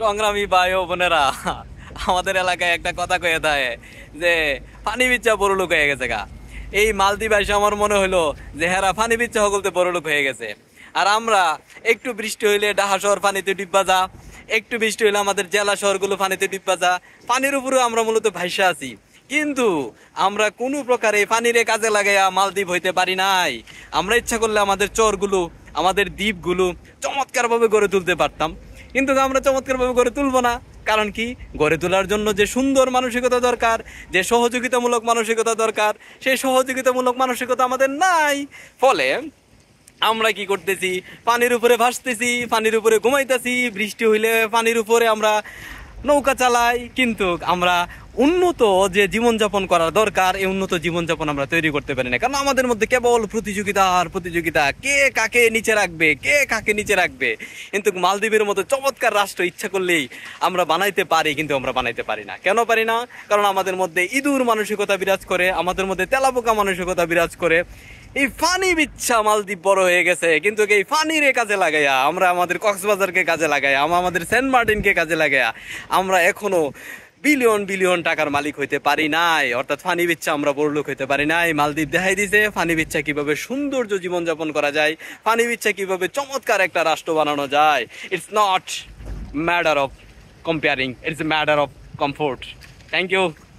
সংগ্রামী ভাই ও বোনেরা আমাদের এলাকায় একটা কথা কয়ে দেয় যে ফানি বিচ্ছা বড়লোক হয়ে গেছে গা এই মালদ্বীপ ভাই আমার মনে হলো যে হেরা হ্যাঁ ফানি বিচ্ছা হগলতে বড়লোক হয়ে গেছে আর আমরা একটু বৃষ্টি হইলে ডাহা শহর পানিতে ডিব্বা যা একটু বৃষ্টি হইলে আমাদের জেলা শহরগুলো পানিতে ডিব্বা যা পানির উপরেও আমরা মূলত ভাইসা আছি কিন্তু আমরা কোনো প্রকারে পানিরে কাজে লাগাইয়া মালদ্বীপ হইতে পারি নাই আমরা ইচ্ছা করলে আমাদের চরগুলো আমাদের দ্বীপগুলো চমৎকারভাবে গড়ে তুলতে পারতাম কিন্তু আমরা চমৎকারভাবে গড়ে তুলব না কারণ কি গড়ে তোলার জন্য যে সুন্দর মানসিকতা দরকার যে সহযোগিতামূলক মানসিকতা দরকার সেই সহযোগিতামূলক মানসিকতা আমাদের নাই ফলে আমরা কি করতেছি পানির উপরে ভাসতেছি পানির উপরে ঘুমাইতেছি বৃষ্টি হইলে পানির উপরে আমরা নৌকা চালাই কিন্তু আমরা উন্নত যে জীবনযাপন করার দরকার এই উন্নত জীবনযাপন আমরা তৈরি করতে পারি না কারণ আমাদের মধ্যে কেবল প্রতিযোগিতা আর প্রতিযোগিতা কে কাকে নিচে রাখবে কে কাকে নিচে রাখবে কিন্তু মালদ্বীপের মতো চমৎকার রাষ্ট্র ইচ্ছা করলেই আমরা বানাইতে পারি কিন্তু আমরা বানাইতে পারি না কেন পারি না কারণ আমাদের মধ্যে ইঁদুর মানসিকতা বিরাজ করে আমাদের মধ্যে তেলাপোকা মানসিকতা বিরাজ করে এই ফানি বিচ্ছা মালদ্বীপ বড় হয়ে গেছে কিন্তু এই ফানিরে কাজে লাগাইয়া আমরা আমাদের কক্সবাজারকে কাজে লাগাই আমরা আমাদের সেন্ট মার্টিনকে কাজে লাগাইয়া আমরা এখনও বিলিয়ন বিলিয়ন টাকার মালিক হইতে পারি নাই অর্থাৎ ফানি বিচ্ছা আমরা লোক হইতে পারি নাই মালদ্বীপ দেখাই দিছে ফানি বিচ্ছা কীভাবে সৌন্দর্য জীবনযাপন করা যায় ফানি বিচ্ছা কীভাবে চমৎকার একটা রাষ্ট্র বানানো যায় it's not matter of comparing it's matter of comfort thank you